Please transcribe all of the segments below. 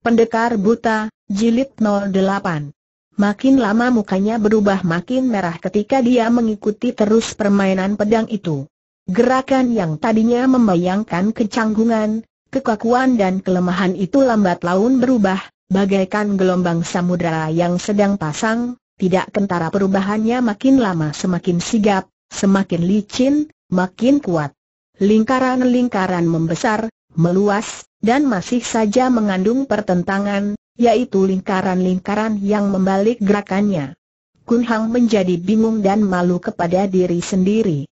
Pendekar Buta, Jilid 08 Makin lama mukanya berubah makin merah ketika dia mengikuti terus permainan pedang itu. Gerakan yang tadinya membayangkan kecanggungan, kekakuan dan kelemahan itu lambat laun berubah, bagaikan gelombang samudera yang sedang pasang, tidak kentara perubahannya makin lama semakin sigap, semakin licin, makin kuat. Lingkaran-lingkaran membesar, meluas, dan masih saja mengandung pertentangan, yaitu lingkaran-lingkaran yang membalik gerakannya. Kun Hang menjadi bingung dan malu kepada diri sendiri.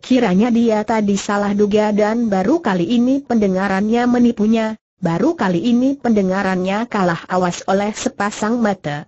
Kiranya dia tadi salah duga dan baru kali ini pendengarannya menipunya, baru kali ini pendengarannya kalah awas oleh sepasang mata.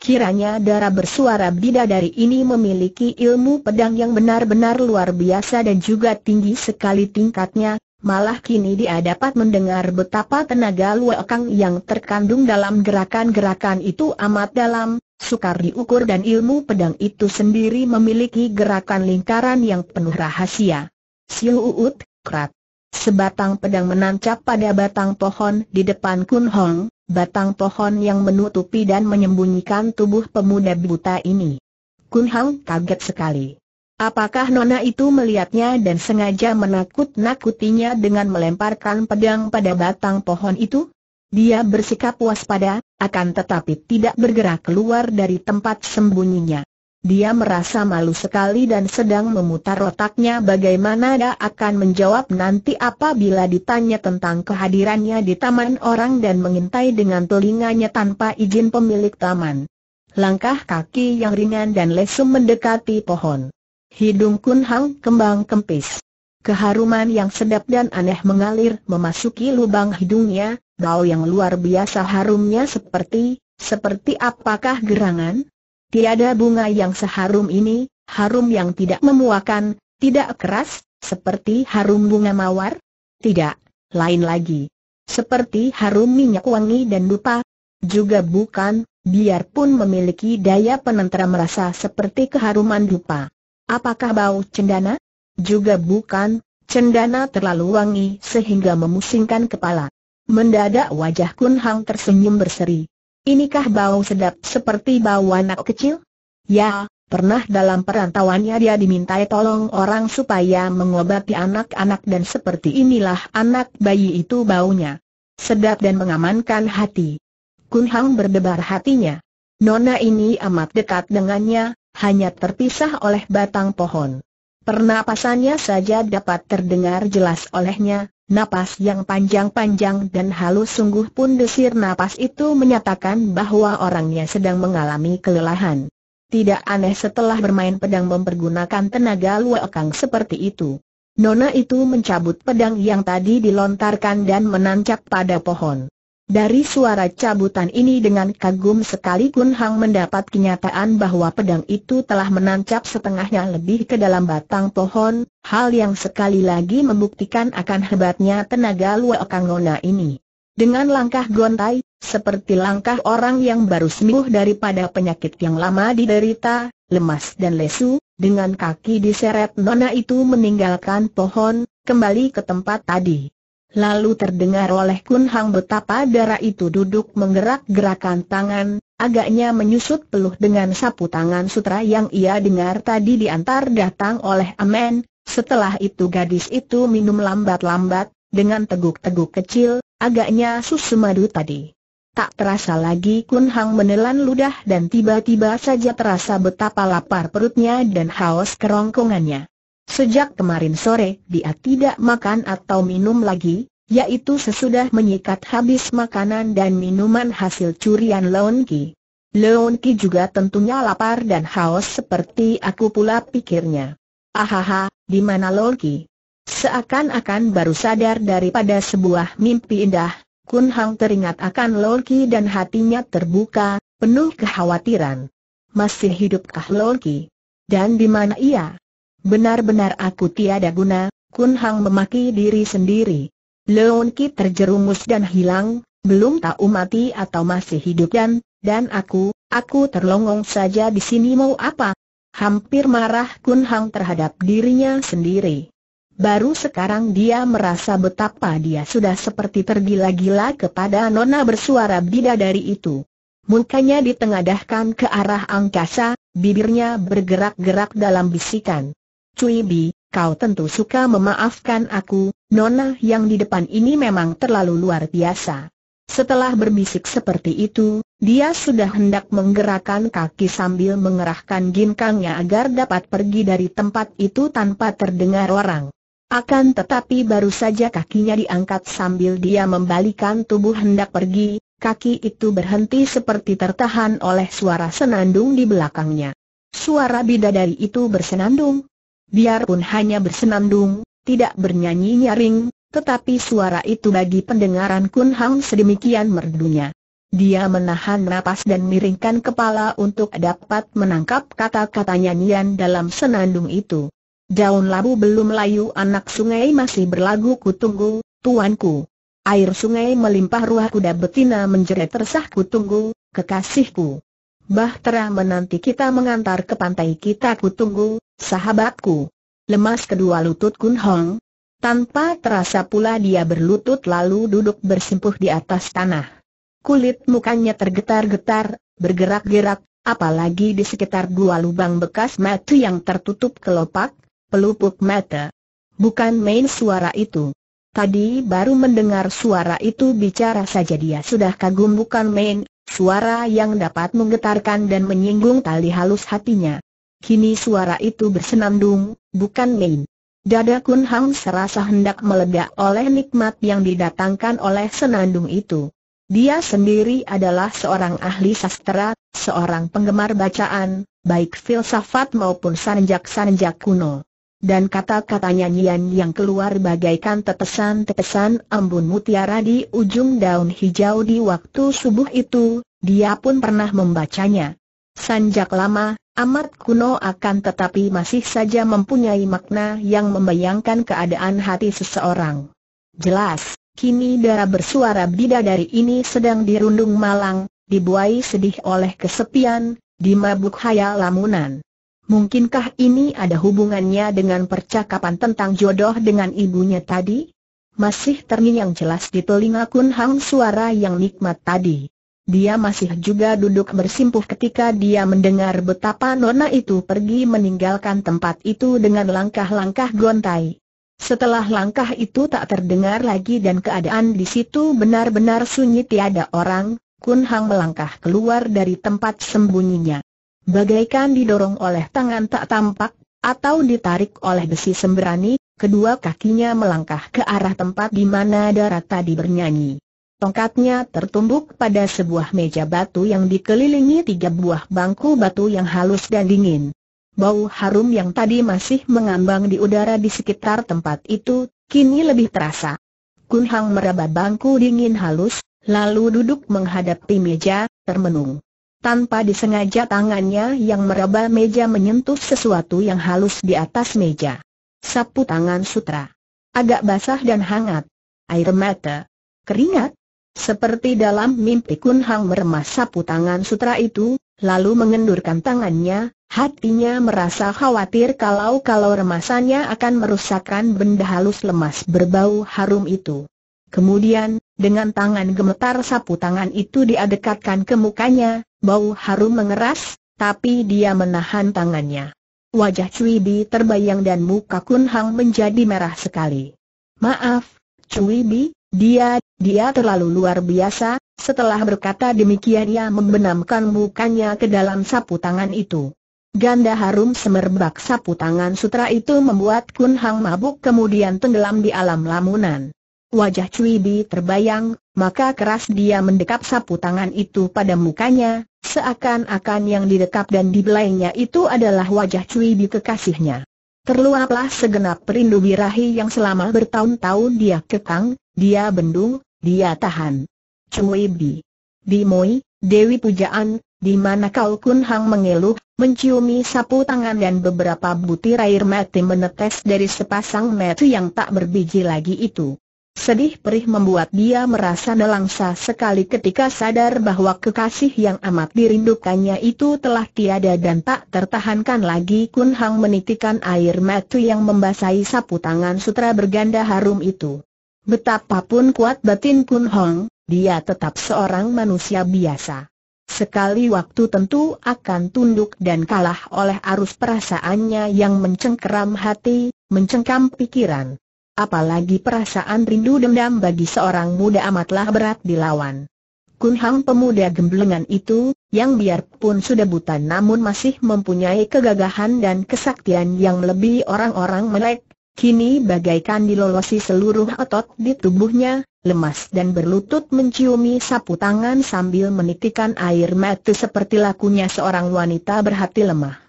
Kiranya darah bersuara bidadari ini memiliki ilmu pedang yang benar-benar luar biasa dan juga tinggi sekali tingkatnya, Malah kini dia dapat mendengar betapa tenaga luakang yang terkandung dalam gerakan-gerakan itu amat dalam, sukar diukur dan ilmu pedang itu sendiri memiliki gerakan lingkaran yang penuh rahasia. Siu Uut, Krat. Sebatang pedang menancap pada batang pohon di depan Kun Hong, batang pohon yang menutupi dan menyembunyikan tubuh pemuda buta ini. Kun Hong kaget sekali. Apakah Nona itu melihatnya dan sengaja menakut-nakutinya dengan melemparkan pedang pada batang pohon itu? Dia bersikap waspada, akan tetapi tidak bergerak keluar dari tempat sembunyinya. Dia merasa malu sekali dan sedang memutar otaknya bagaimana dia akan menjawab nanti apabila ditanya tentang kehadirannya di taman orang dan mengintai dengan telinganya tanpa izin pemilik taman. Langkah kaki yang ringan dan lesu mendekati pohon. Hidung Kun Hang kembang kempis. Keharuman yang sedap dan aneh mengalir memasuki lubang hidungnya, bau yang luar biasa harumnya seperti, seperti apakah gerangan? Tiada bunga yang seharum ini, harum yang tidak memuakan, tidak keras, seperti harum bunga mawar? Tidak, lain lagi. Seperti harum minyak wangi dan dupa? Juga bukan, biarpun memiliki daya penentera merasa seperti keharuman dupa. Apakah bau cendana? Juga bukan, cendana terlalu wangi sehingga memusingkan kepala. Mendadak wajah Kun Hang tersenyum berseri. Inikah bau sedap seperti bau anak kecil? Ya, pernah dalam perantauannya dia dimintai tolong orang supaya mengobati anak-anak dan seperti inilah anak bayi itu baunya. Sedap dan mengamankan hati. Kun Hang berdebar hatinya. Nona ini amat dekat dengannya, hanya terpisah oleh batang pohon. Pernapasannya saja dapat terdengar jelas olehnya, napas yang panjang-panjang dan halus sungguh pun desir napas itu menyatakan bahwa orangnya sedang mengalami kelelahan. Tidak aneh setelah bermain pedang mempergunakan tenaga kang seperti itu. Nona itu mencabut pedang yang tadi dilontarkan dan menancap pada pohon. Dari suara cabutan ini dengan kagum sekali Kun Hang mendapat kenyataan bahwa pedang itu telah menancap setengahnya lebih ke dalam batang pohon, hal yang sekali lagi membuktikan akan hebatnya tenaga Luo Kangona ini. Dengan langkah gontai, seperti langkah orang yang baru sembuh daripada penyakit yang lama diderita, lemas dan lesu, dengan kaki diseret nona itu meninggalkan pohon, kembali ke tempat tadi. Lalu terdengar oleh Kun Hang betapa darah itu duduk menggerak-gerakan tangan, agaknya menyusut peluh dengan sapu tangan sutra yang ia dengar tadi diantar datang oleh Amen. Setelah itu gadis itu minum lambat-lambat, dengan teguk-teguk kecil, agaknya susu madu tadi. Tak terasa lagi Kun Hang menelan ludah dan tiba-tiba saja terasa betapa lapar perutnya dan haus kerongkongannya. Sejak kemarin sore dia tidak makan atau minum lagi, yaitu sesudah menyikat habis makanan dan minuman hasil curian Leon Ki. Leon Ki juga tentunya lapar dan haus seperti aku pula pikirnya. Ahaha, di mana Leon Ki? Seakan-akan baru sadar daripada sebuah mimpi indah, Kun Hang teringat akan Leon Ki dan hatinya terbuka, penuh kekhawatiran. Masih hidupkah Leon Ki? Dan di mana ia? Benar-benar aku tiada guna, Kun Hang memaki diri sendiri. Leon Ki terjerumus dan hilang, belum tahu mati atau masih hidup dan, dan aku, aku terlongong saja di sini mau apa? Hampir marah Kun Hang terhadap dirinya sendiri. Baru sekarang dia merasa betapa dia sudah seperti tergila-gila kepada nona bersuara bidadari itu. Mukanya ditengadahkan ke arah angkasa, bibirnya bergerak-gerak dalam bisikan. Cui Bi, kau tentu suka memaafkan aku, Nona yang di depan ini memang terlalu luar biasa. Setelah berbisik seperti itu, dia sudah hendak menggerakkan kaki sambil mengerahkan ginkangnya agar dapat pergi dari tempat itu tanpa terdengar orang. Akan tetapi baru saja kakinya diangkat sambil dia membalikan tubuh hendak pergi, kaki itu berhenti seperti tertahan oleh suara senandung di belakangnya. Suara bidadari itu bersenandung, biarpun hanya bersenandung, tidak bernyanyi nyaring, tetapi suara itu bagi pendengaran Kun Hang sedemikian merdunya. Dia menahan napas dan miringkan kepala untuk dapat menangkap kata-kata nyanyian dalam senandung itu. Daun labu belum layu anak sungai masih berlagu kutunggu, tuanku. Air sungai melimpah ruah kuda betina menjerit resah kutunggu, kekasihku. Bahtera menanti kita mengantar ke pantai kita Kutunggu, sahabatku. Lemas kedua lutut Kun Hong. Tanpa terasa pula dia berlutut lalu duduk bersimpuh di atas tanah. Kulit mukanya tergetar-getar, bergerak-gerak, apalagi di sekitar dua lubang bekas mata yang tertutup kelopak, pelupuk mata. Bukan main suara itu. Tadi baru mendengar suara itu bicara saja dia sudah kagum bukan main, suara yang dapat menggetarkan dan menyinggung tali halus hatinya. Kini suara itu bersenandung, bukan main. Dada Kun Hang serasa hendak meledak oleh nikmat yang didatangkan oleh senandung itu. Dia sendiri adalah seorang ahli sastra, seorang penggemar bacaan, baik filsafat maupun sanjak-sanjak kuno dan kata-kata nyanyian yang keluar bagaikan tetesan-tetesan embun mutiara di ujung daun hijau di waktu subuh itu, dia pun pernah membacanya. Sanjak lama, amat kuno akan tetapi masih saja mempunyai makna yang membayangkan keadaan hati seseorang. Jelas, kini darah bersuara bidadari ini sedang dirundung malang, dibuai sedih oleh kesepian, dimabuk hayal lamunan. Mungkinkah ini ada hubungannya dengan percakapan tentang jodoh dengan ibunya tadi? Masih terngiang jelas di telinga Kun Hang suara yang nikmat tadi. Dia masih juga duduk bersimpuh ketika dia mendengar betapa nona itu pergi meninggalkan tempat itu dengan langkah-langkah gontai. Setelah langkah itu tak terdengar lagi dan keadaan di situ benar-benar sunyi tiada orang, Kun Hang melangkah keluar dari tempat sembunyinya. Bagaikan didorong oleh tangan tak tampak, atau ditarik oleh besi sembrani, kedua kakinya melangkah ke arah tempat di mana darah tadi bernyanyi. Tongkatnya tertumbuk pada sebuah meja batu yang dikelilingi tiga buah bangku batu yang halus dan dingin. Bau harum yang tadi masih mengambang di udara di sekitar tempat itu, kini lebih terasa. Kunhang meraba bangku dingin halus, lalu duduk menghadapi meja, termenung. Tanpa disengaja tangannya yang meraba meja menyentuh sesuatu yang halus di atas meja. Sapu tangan sutra. Agak basah dan hangat. Air mata. Keringat. Seperti dalam mimpi Kun Hang meremas sapu tangan sutra itu, lalu mengendurkan tangannya, hatinya merasa khawatir kalau-kalau remasannya akan merusakkan benda halus lemas berbau harum itu. Kemudian, dengan tangan gemetar sapu tangan itu diadekatkan ke mukanya, Bau harum mengeras, tapi dia menahan tangannya. Wajah Cui Bi terbayang dan muka Kun Hang menjadi merah sekali. Maaf, Cui Bi, dia, dia terlalu luar biasa, setelah berkata demikian ia membenamkan mukanya ke dalam sapu tangan itu. Ganda harum semerbak sapu tangan sutra itu membuat Kun Hang mabuk kemudian tenggelam di alam lamunan. Wajah Cui Bi terbayang, maka keras dia mendekap sapu tangan itu pada mukanya, Seakan-akan yang didekap dan dibelainya itu adalah wajah Cui di kekasihnya. Terluaplah segenap rindu birahi yang selama bertahun-tahun dia kekang, dia bendung, dia tahan. Cui Bi. Di Moi, Dewi Pujaan, di mana kau Kun Hang mengeluh, menciumi sapu tangan dan beberapa butir air mati menetes dari sepasang mata yang tak berbiji lagi itu. Sedih perih membuat dia merasa nelangsa sekali ketika sadar bahwa kekasih yang amat dirindukannya itu telah tiada dan tak tertahankan lagi Kun Hang menitikan air mata yang membasahi sapu tangan sutra berganda harum itu. Betapapun kuat batin Kun Hong, dia tetap seorang manusia biasa. Sekali waktu tentu akan tunduk dan kalah oleh arus perasaannya yang mencengkeram hati, mencengkam pikiran apalagi perasaan rindu dendam bagi seorang muda amatlah berat dilawan. Kunhang pemuda gemblengan itu, yang biarpun sudah buta namun masih mempunyai kegagahan dan kesaktian yang lebih orang-orang melek, kini bagaikan dilolosi seluruh otot di tubuhnya, lemas dan berlutut menciumi sapu tangan sambil menitikan air mata seperti lakunya seorang wanita berhati lemah.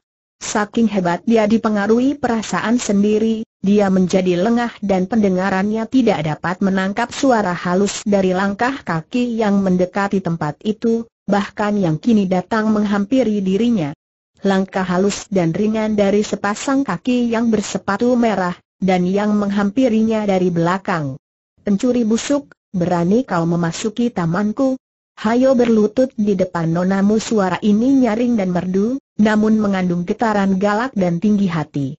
Saking hebat dia dipengaruhi perasaan sendiri, dia menjadi lengah dan pendengarannya tidak dapat menangkap suara halus dari langkah kaki yang mendekati tempat itu, bahkan yang kini datang menghampiri dirinya. Langkah halus dan ringan dari sepasang kaki yang bersepatu merah, dan yang menghampirinya dari belakang. Pencuri busuk, berani kau memasuki tamanku? Hayo berlutut di depan nonamu suara ini nyaring dan merdu, namun mengandung getaran galak dan tinggi hati.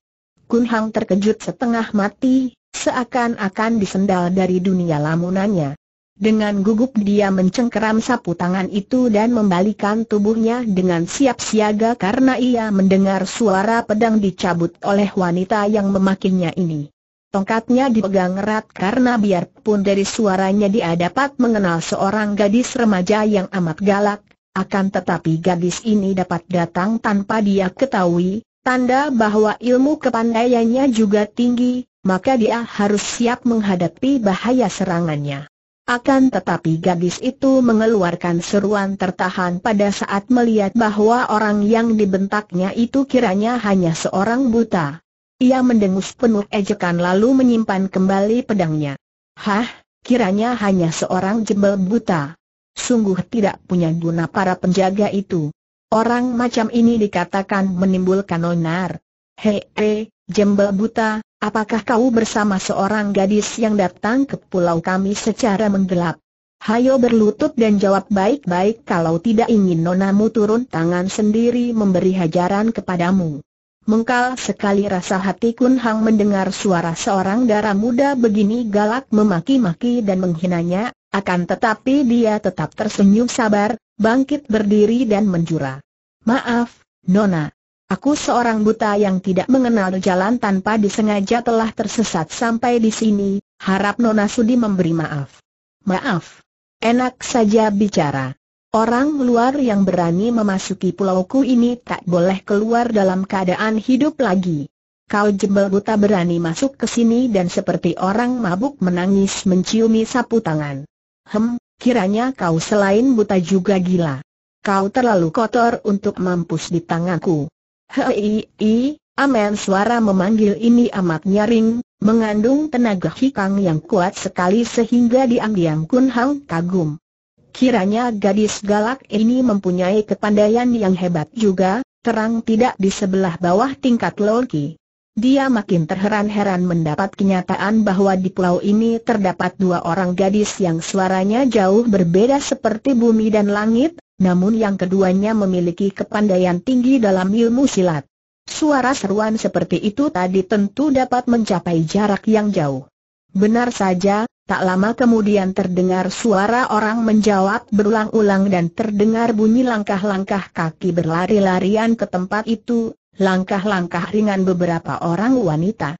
Kun Hang terkejut setengah mati, seakan-akan disendal dari dunia lamunannya. Dengan gugup dia mencengkeram sapu tangan itu dan membalikan tubuhnya dengan siap siaga karena ia mendengar suara pedang dicabut oleh wanita yang memakinya ini. Tongkatnya dipegang erat karena biarpun dari suaranya dia dapat mengenal seorang gadis remaja yang amat galak, akan tetapi gadis ini dapat datang tanpa dia ketahui, Tanda bahwa ilmu kepandaiannya juga tinggi, maka dia harus siap menghadapi bahaya serangannya. Akan tetapi gadis itu mengeluarkan seruan tertahan pada saat melihat bahwa orang yang dibentaknya itu kiranya hanya seorang buta. Ia mendengus penuh ejekan lalu menyimpan kembali pedangnya. Hah, kiranya hanya seorang jebel buta. Sungguh tidak punya guna para penjaga itu. Orang macam ini dikatakan menimbulkan onar. Hei, he, jembel buta, apakah kau bersama seorang gadis yang datang ke pulau kami secara menggelap? Hayo berlutut dan jawab baik-baik kalau tidak ingin nonamu turun tangan sendiri memberi hajaran kepadamu. Mengkal sekali rasa hati Kun Hang mendengar suara seorang darah muda begini galak memaki-maki dan menghinanya, akan tetapi dia tetap tersenyum sabar, bangkit berdiri dan menjura. Maaf, Nona. Aku seorang buta yang tidak mengenal jalan tanpa disengaja telah tersesat sampai di sini, harap Nona Sudi memberi maaf. Maaf. Enak saja bicara. Orang luar yang berani memasuki pulauku ini tak boleh keluar dalam keadaan hidup lagi. Kau jebel buta berani masuk ke sini dan seperti orang mabuk menangis menciumi sapu tangan. Hem, kiranya kau selain buta juga gila. Kau terlalu kotor untuk mampus di tanganku. Hei, i, amen suara memanggil ini amat nyaring, mengandung tenaga hikang yang kuat sekali sehingga diam-diam Kun Hang kagum. Kiranya gadis galak ini mempunyai kepandaian yang hebat juga, terang tidak di sebelah bawah tingkat Loki. Dia makin terheran-heran mendapat kenyataan bahwa di pulau ini terdapat dua orang gadis yang suaranya jauh berbeda seperti bumi dan langit, namun yang keduanya memiliki kepandaian tinggi dalam ilmu silat. Suara seruan seperti itu tadi tentu dapat mencapai jarak yang jauh. Benar saja, tak lama kemudian terdengar suara orang menjawab berulang-ulang dan terdengar bunyi langkah-langkah kaki berlari-larian ke tempat itu, langkah-langkah ringan beberapa orang wanita.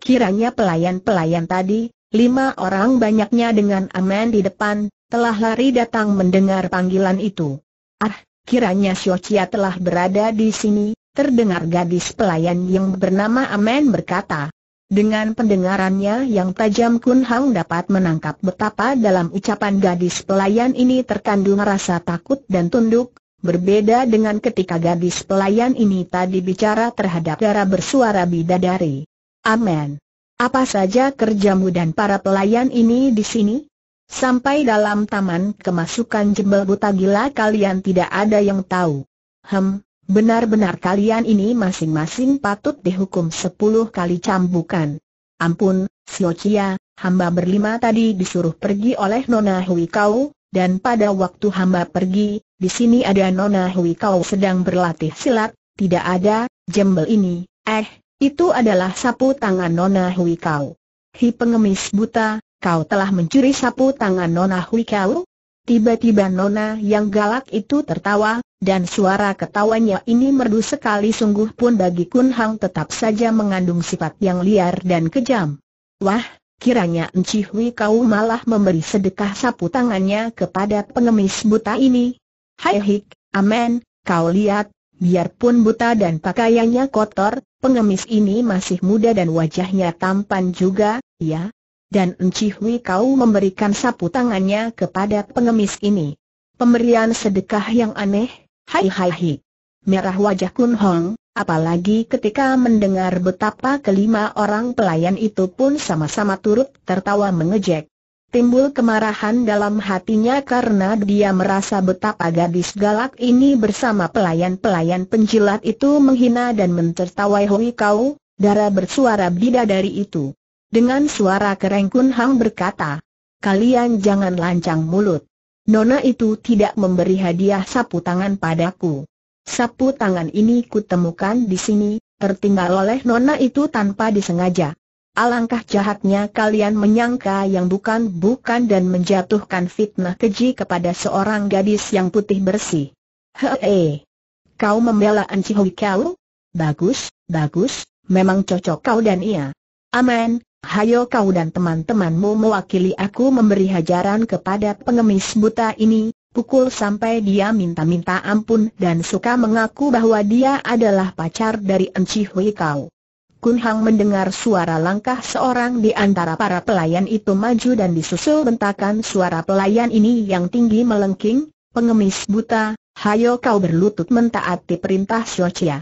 Kiranya pelayan-pelayan tadi, lima orang banyaknya dengan aman di depan, telah lari datang mendengar panggilan itu. Ah, kiranya Siocia telah berada di sini, terdengar gadis pelayan yang bernama Amen berkata. Dengan pendengarannya yang tajam Kun Hang dapat menangkap betapa dalam ucapan gadis pelayan ini terkandung rasa takut dan tunduk, berbeda dengan ketika gadis pelayan ini tadi bicara terhadap darah bersuara bidadari. Amen. Apa saja kerjamu dan para pelayan ini di sini? Sampai dalam taman kemasukan jembel buta gila kalian tidak ada yang tahu. Hem, Benar-benar kalian ini masing-masing patut dihukum sepuluh kali cambukan. Ampun, Siocia, hamba berlima tadi disuruh pergi oleh Nona Hui Kau, dan pada waktu hamba pergi, di sini ada Nona Hui Kau sedang berlatih silat, tidak ada, jembel ini, eh, itu adalah sapu tangan Nona Hui Kau. Hi pengemis buta, kau telah mencuri sapu tangan Nona Hui Kau? Tiba-tiba Nona yang galak itu tertawa, dan suara ketawanya ini merdu sekali sungguh pun bagi Kun Hang tetap saja mengandung sifat yang liar dan kejam. Wah, kiranya Enci kau malah memberi sedekah sapu tangannya kepada pengemis buta ini. Hai hik, amen, kau lihat, biarpun buta dan pakaiannya kotor, pengemis ini masih muda dan wajahnya tampan juga, ya, dan Enci Hui Kau memberikan sapu tangannya kepada pengemis ini. Pemberian sedekah yang aneh, hai hai hai. Merah wajah Kun Hong, apalagi ketika mendengar betapa kelima orang pelayan itu pun sama-sama turut tertawa mengejek. Timbul kemarahan dalam hatinya karena dia merasa betapa gadis galak ini bersama pelayan-pelayan penjilat itu menghina dan mentertawai Hui Kau, darah bersuara bidadari itu. Dengan suara kereng Kun Hang berkata, kalian jangan lancang mulut. Nona itu tidak memberi hadiah sapu tangan padaku. Sapu tangan ini kutemukan di sini, tertinggal oleh Nona itu tanpa disengaja. Alangkah jahatnya kalian menyangka yang bukan-bukan dan menjatuhkan fitnah keji kepada seorang gadis yang putih bersih. Hehe. kau membela Anci Hui Kau? Bagus, bagus, memang cocok kau dan ia. Amin hayo kau dan teman-temanmu mewakili aku memberi hajaran kepada pengemis buta ini, pukul sampai dia minta-minta ampun dan suka mengaku bahwa dia adalah pacar dari Enci Hui Kau. Kun Hang mendengar suara langkah seorang di antara para pelayan itu maju dan disusul bentakan suara pelayan ini yang tinggi melengking, pengemis buta, hayo kau berlutut mentaati perintah Xiao Chia.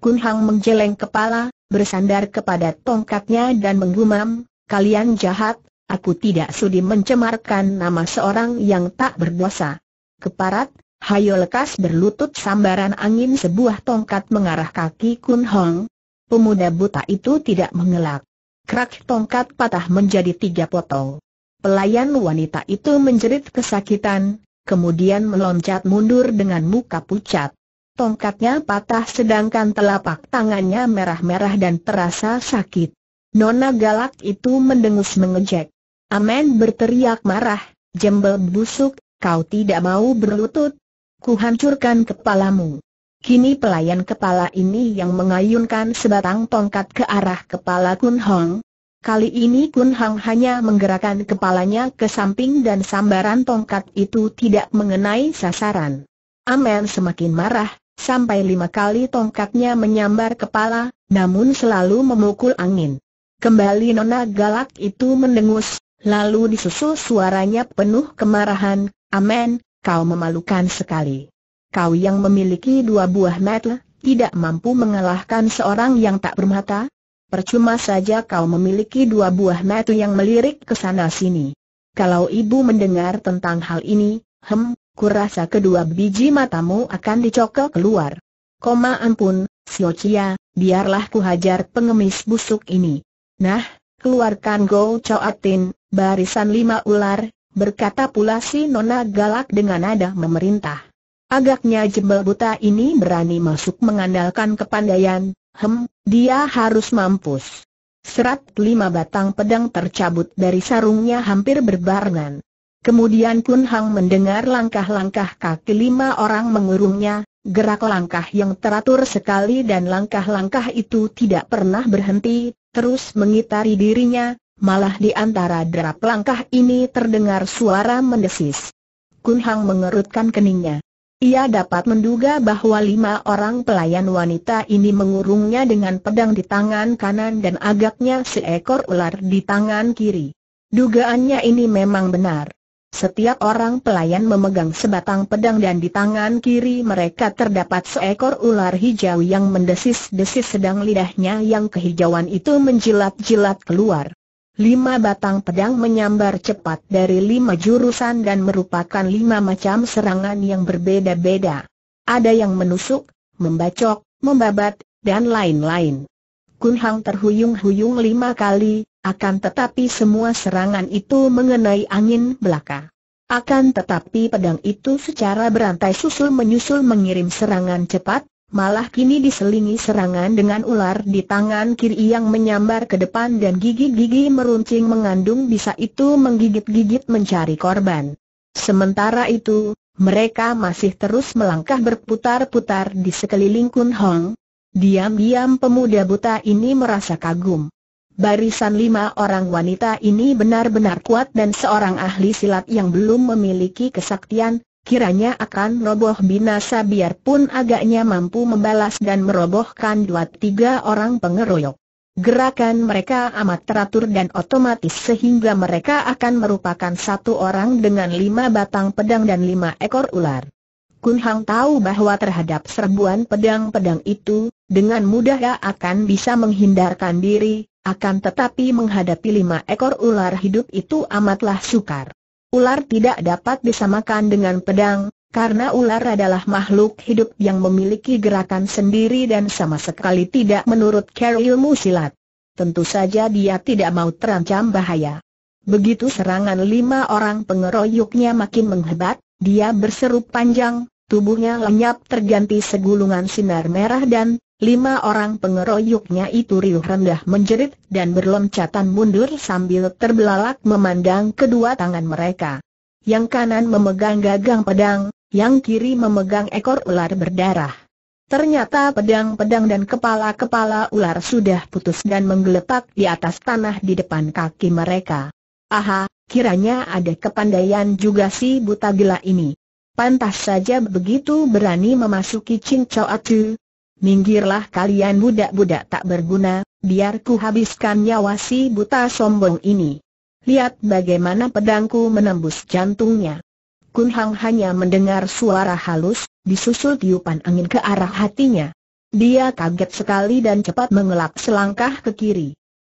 Kun Hang menggeleng kepala, bersandar kepada tongkatnya dan menggumam, kalian jahat, aku tidak sudi mencemarkan nama seorang yang tak berdosa. Keparat, hayo lekas berlutut sambaran angin sebuah tongkat mengarah kaki Kun Hong. Pemuda buta itu tidak mengelak. Krak tongkat patah menjadi tiga potong. Pelayan wanita itu menjerit kesakitan, kemudian meloncat mundur dengan muka pucat tongkatnya patah sedangkan telapak tangannya merah-merah dan terasa sakit. Nona galak itu mendengus mengejek. Amen berteriak marah, jembel busuk, kau tidak mau berlutut. Kuhancurkan kepalamu. Kini pelayan kepala ini yang mengayunkan sebatang tongkat ke arah kepala Kun Hong. Kali ini Kun Hong hanya menggerakkan kepalanya ke samping dan sambaran tongkat itu tidak mengenai sasaran. Amen semakin marah, Sampai lima kali tongkatnya menyambar kepala, namun selalu memukul angin. Kembali nona galak itu mendengus, lalu disusul suaranya penuh kemarahan, Amen, kau memalukan sekali. Kau yang memiliki dua buah mata, tidak mampu mengalahkan seorang yang tak bermata? Percuma saja kau memiliki dua buah mata yang melirik ke sana sini. Kalau ibu mendengar tentang hal ini, hem, kurasa kedua biji matamu akan dicokok keluar. Koma ampun, Siocia, biarlah ku hajar pengemis busuk ini. Nah, keluarkan Go Coatin, barisan lima ular, berkata pula si Nona galak dengan nada memerintah. Agaknya jebel buta ini berani masuk mengandalkan kepandaian, hem, dia harus mampus. Serat lima batang pedang tercabut dari sarungnya hampir berbarengan. Kemudian Kun Hang mendengar langkah-langkah kaki lima orang mengurungnya, gerak langkah yang teratur sekali dan langkah-langkah itu tidak pernah berhenti, terus mengitari dirinya, malah di antara derap langkah ini terdengar suara mendesis. Kun Hang mengerutkan keningnya. Ia dapat menduga bahwa lima orang pelayan wanita ini mengurungnya dengan pedang di tangan kanan dan agaknya seekor ular di tangan kiri. Dugaannya ini memang benar. Setiap orang pelayan memegang sebatang pedang dan di tangan kiri mereka terdapat seekor ular hijau yang mendesis-desis sedang lidahnya yang kehijauan itu menjilat-jilat keluar. Lima batang pedang menyambar cepat dari lima jurusan dan merupakan lima macam serangan yang berbeda-beda. Ada yang menusuk, membacok, membabat, dan lain-lain. Kun Hang terhuyung-huyung lima kali, akan tetapi semua serangan itu mengenai angin belaka. Akan tetapi pedang itu secara berantai susul-menyusul mengirim serangan cepat, malah kini diselingi serangan dengan ular di tangan kiri yang menyambar ke depan dan gigi-gigi meruncing mengandung bisa itu menggigit-gigit mencari korban. Sementara itu, mereka masih terus melangkah berputar-putar di sekeliling Kun Hong. Diam-diam pemuda buta ini merasa kagum. Barisan lima orang wanita ini benar-benar kuat dan seorang ahli silat yang belum memiliki kesaktian, kiranya akan roboh binasa biarpun agaknya mampu membalas dan merobohkan dua tiga orang pengeroyok. Gerakan mereka amat teratur dan otomatis sehingga mereka akan merupakan satu orang dengan lima batang pedang dan lima ekor ular. Kun Hang tahu bahwa terhadap serbuan pedang-pedang itu, dengan mudah ia akan bisa menghindarkan diri, akan tetapi menghadapi lima ekor ular hidup itu amatlah sukar. Ular tidak dapat disamakan dengan pedang, karena ular adalah makhluk hidup yang memiliki gerakan sendiri dan sama sekali tidak menurut care ilmu silat. Tentu saja dia tidak mau terancam bahaya. Begitu serangan lima orang pengeroyoknya makin menghebat, dia berseru panjang, tubuhnya lenyap terganti segulungan sinar merah dan Lima orang pengeroyoknya itu riuh rendah menjerit dan berloncatan mundur sambil terbelalak memandang kedua tangan mereka. Yang kanan memegang gagang pedang, yang kiri memegang ekor ular berdarah. Ternyata pedang-pedang dan kepala-kepala ular sudah putus dan menggeletak di atas tanah di depan kaki mereka. Aha, kiranya ada kepandaian juga si buta gila ini. Pantas saja begitu berani memasuki cincau Atu, Minggirlah kalian budak-budak tak berguna, biar ku habiskan nyawa si buta sombong ini. Lihat bagaimana pedangku menembus jantungnya. Kun Hang hanya mendengar suara halus, disusul tiupan angin ke arah hatinya. Dia kaget sekali dan cepat mengelak selangkah ke kiri.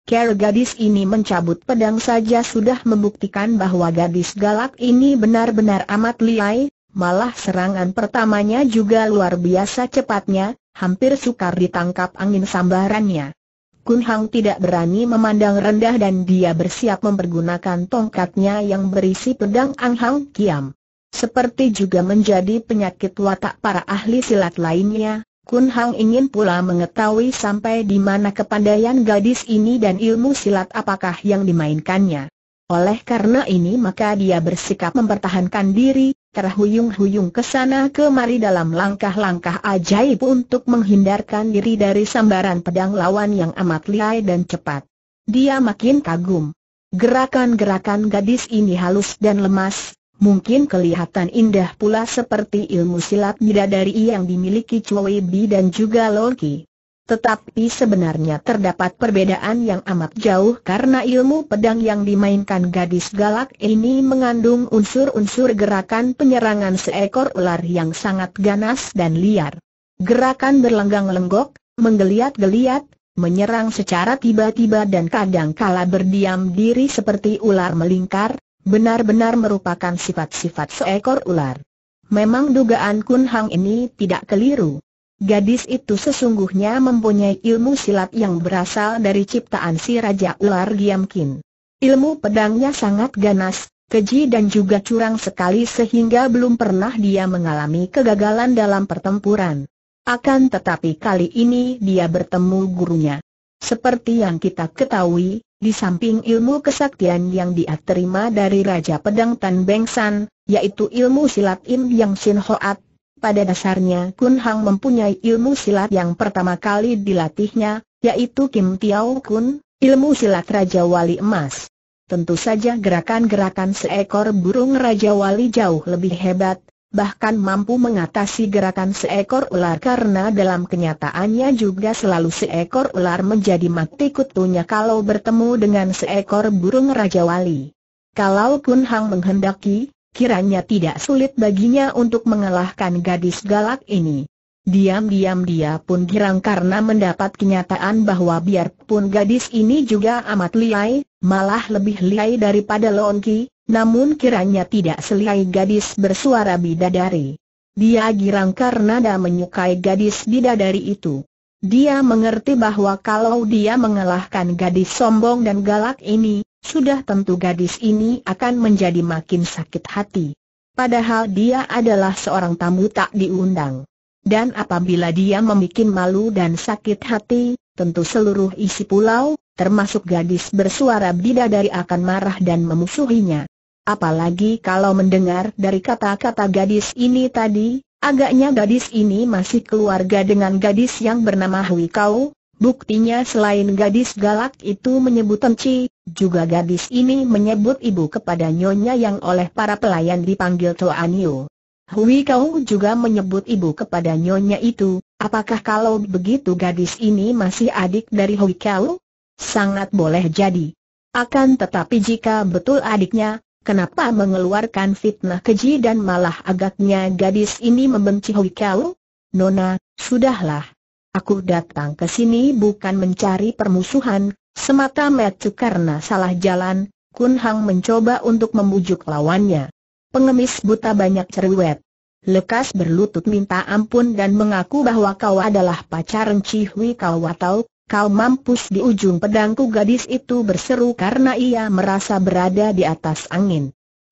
Care gadis ini mencabut pedang saja sudah membuktikan bahwa gadis galak ini benar-benar amat liai, Malah serangan pertamanya juga luar biasa cepatnya, hampir sukar ditangkap angin sambarannya. Kun Hang tidak berani memandang rendah dan dia bersiap mempergunakan tongkatnya yang berisi pedang Ang Hang Kiam. Seperti juga menjadi penyakit watak para ahli silat lainnya, Kun Hang ingin pula mengetahui sampai di mana kepandaian gadis ini dan ilmu silat apakah yang dimainkannya. Oleh karena ini maka dia bersikap mempertahankan diri, terhuyung-huyung ke sana kemari dalam langkah-langkah ajaib untuk menghindarkan diri dari sambaran pedang lawan yang amat lihai dan cepat. Dia makin kagum. Gerakan-gerakan gadis ini halus dan lemas, mungkin kelihatan indah pula seperti ilmu silat bidadari yang dimiliki Chui dan juga Loki. Tetapi sebenarnya terdapat perbedaan yang amat jauh karena ilmu pedang yang dimainkan gadis galak ini mengandung unsur-unsur gerakan penyerangan seekor ular yang sangat ganas dan liar. Gerakan berlenggang-lenggok, menggeliat-geliat, menyerang secara tiba-tiba dan kadang kala berdiam diri seperti ular melingkar, benar-benar merupakan sifat-sifat seekor ular. Memang dugaan Kun Hang ini tidak keliru. Gadis itu sesungguhnya mempunyai ilmu silat yang berasal dari ciptaan si Raja Ular Giamkin. Ilmu pedangnya sangat ganas, keji dan juga curang sekali sehingga belum pernah dia mengalami kegagalan dalam pertempuran. Akan tetapi kali ini dia bertemu gurunya. Seperti yang kita ketahui, di samping ilmu kesaktian yang dia terima dari Raja Pedang Tan Beng San, yaitu ilmu silat Im Yang Sin Hoat, pada dasarnya Kun Hang mempunyai ilmu silat yang pertama kali dilatihnya, yaitu Kim Tiao Kun, ilmu silat Raja Wali Emas. Tentu saja gerakan-gerakan seekor burung Raja Wali jauh lebih hebat, bahkan mampu mengatasi gerakan seekor ular karena dalam kenyataannya juga selalu seekor ular menjadi mati kutunya kalau bertemu dengan seekor burung Raja Wali. Kalau Kun Hang menghendaki, kiranya tidak sulit baginya untuk mengalahkan gadis galak ini. Diam-diam dia pun girang karena mendapat kenyataan bahwa biarpun gadis ini juga amat liai, malah lebih liai daripada Lonki, namun kiranya tidak seliai gadis bersuara bidadari. Dia girang karena dia menyukai gadis bidadari itu. Dia mengerti bahwa kalau dia mengalahkan gadis sombong dan galak ini, sudah tentu gadis ini akan menjadi makin sakit hati. Padahal dia adalah seorang tamu tak diundang. Dan apabila dia membuat malu dan sakit hati, tentu seluruh isi pulau, termasuk gadis bersuara bidadari akan marah dan memusuhinya. Apalagi kalau mendengar dari kata-kata gadis ini tadi, agaknya gadis ini masih keluarga dengan gadis yang bernama Hui Kau, Buktinya selain gadis galak itu menyebut Enci, juga gadis ini menyebut ibu kepada nyonya yang oleh para pelayan dipanggil Aniu. Hui Kau juga menyebut ibu kepada nyonya itu, apakah kalau begitu gadis ini masih adik dari Hui Kau? Sangat boleh jadi. Akan tetapi jika betul adiknya, kenapa mengeluarkan fitnah keji dan malah agaknya gadis ini membenci Hui Kau? Nona, sudahlah. Aku datang ke sini bukan mencari permusuhan, semata-mata karena salah jalan, Kun Hang mencoba untuk membujuk lawannya. Pengemis buta banyak cerewet. Lekas berlutut minta ampun dan mengaku bahwa kau adalah pacar Enci Hui kau atau Kau mampus di ujung pedangku gadis itu berseru karena ia merasa berada di atas angin.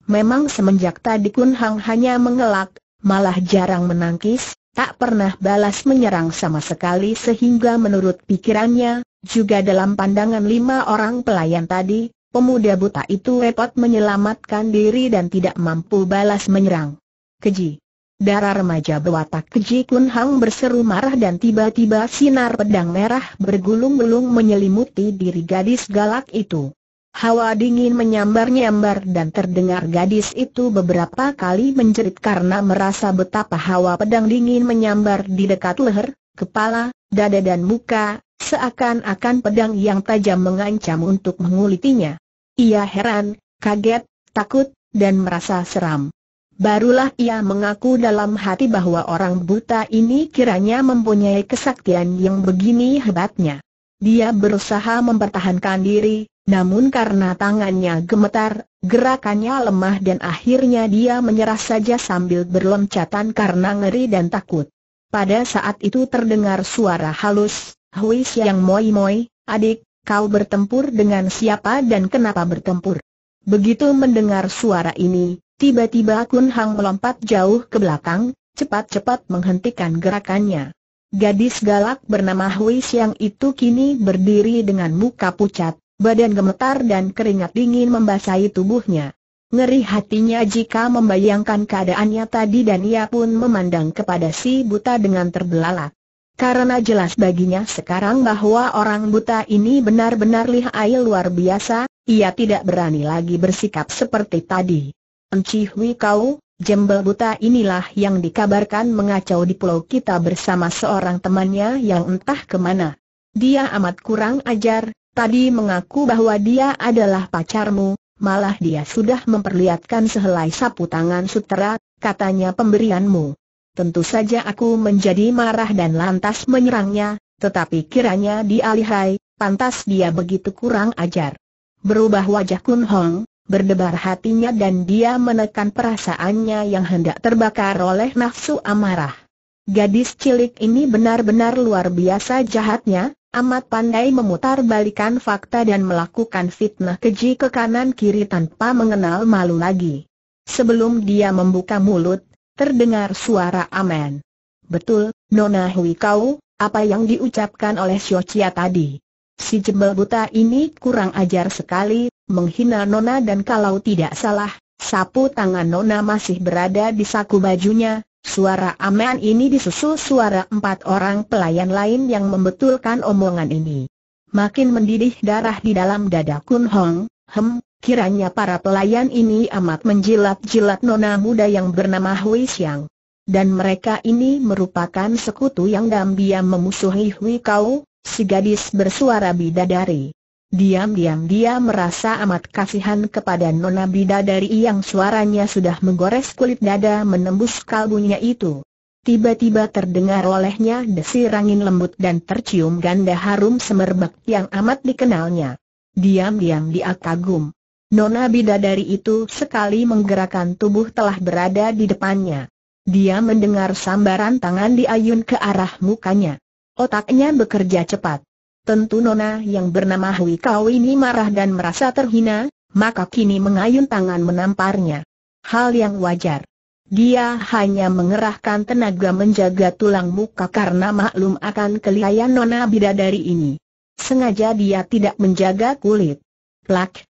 Memang semenjak tadi Kun Hang hanya mengelak, malah jarang menangkis, tak pernah balas menyerang sama sekali sehingga menurut pikirannya, juga dalam pandangan lima orang pelayan tadi, pemuda buta itu repot menyelamatkan diri dan tidak mampu balas menyerang. Keji. Darah remaja berwatak keji Kun Hang berseru marah dan tiba-tiba sinar pedang merah bergulung-gulung menyelimuti diri gadis galak itu. Hawa dingin menyambar-nyambar dan terdengar gadis itu beberapa kali menjerit karena merasa betapa hawa pedang dingin menyambar di dekat leher, kepala, dada dan muka, seakan-akan pedang yang tajam mengancam untuk mengulitinya. Ia heran, kaget, takut, dan merasa seram. Barulah ia mengaku dalam hati bahwa orang buta ini kiranya mempunyai kesaktian yang begini hebatnya. Dia berusaha mempertahankan diri, namun karena tangannya gemetar, gerakannya lemah dan akhirnya dia menyerah saja sambil berloncatan karena ngeri dan takut. Pada saat itu terdengar suara halus, Hui Xiang Moi Moi, adik, kau bertempur dengan siapa dan kenapa bertempur? Begitu mendengar suara ini, tiba-tiba Kun Hang melompat jauh ke belakang, cepat-cepat menghentikan gerakannya. Gadis galak bernama Hui Xiang itu kini berdiri dengan muka pucat, badan gemetar dan keringat dingin membasahi tubuhnya. Ngeri hatinya jika membayangkan keadaannya tadi dan ia pun memandang kepada si buta dengan terbelalak. Karena jelas baginya sekarang bahwa orang buta ini benar-benar lihai luar biasa, ia tidak berani lagi bersikap seperti tadi. Enci Hui kau, Jembel buta inilah yang dikabarkan mengacau di pulau kita bersama seorang temannya yang entah kemana. Dia amat kurang ajar, tadi mengaku bahwa dia adalah pacarmu, malah dia sudah memperlihatkan sehelai sapu tangan sutera, katanya pemberianmu. Tentu saja aku menjadi marah dan lantas menyerangnya, tetapi kiranya dia lihai, pantas dia begitu kurang ajar. Berubah wajah Kun Hong, Berdebar hatinya dan dia menekan perasaannya yang hendak terbakar oleh nafsu amarah. Gadis cilik ini benar-benar luar biasa jahatnya, amat pandai memutar balikan fakta dan melakukan fitnah keji ke kanan kiri tanpa mengenal malu lagi. Sebelum dia membuka mulut, terdengar suara amen. Betul, Nona Hui Kau, apa yang diucapkan oleh Xiao Chia tadi. Si jebel buta ini kurang ajar sekali, menghina Nona dan kalau tidak salah, sapu tangan Nona masih berada di saku bajunya, suara aman ini disusul suara empat orang pelayan lain yang membetulkan omongan ini. Makin mendidih darah di dalam dada Kun Hong, hem, kiranya para pelayan ini amat menjilat-jilat Nona muda yang bernama Hui Xiang. Dan mereka ini merupakan sekutu yang diam memusuhi Hui Kau, si gadis bersuara bidadari. Diam-diam dia merasa amat kasihan kepada Nona Bidadari yang suaranya sudah menggores kulit dada menembus kalbunya itu. Tiba-tiba terdengar olehnya desir angin lembut dan tercium ganda harum semerbak yang amat dikenalnya. Diam-diam dia kagum. Nona Bidadari itu sekali menggerakkan tubuh telah berada di depannya. Dia mendengar sambaran tangan diayun ke arah mukanya. Otaknya bekerja cepat. Tentu Nona yang bernama Hui Kau ini marah dan merasa terhina, maka kini mengayun tangan menamparnya. Hal yang wajar. Dia hanya mengerahkan tenaga menjaga tulang muka karena maklum akan kelihayan Nona Bidadari ini. Sengaja dia tidak menjaga kulit. Plak!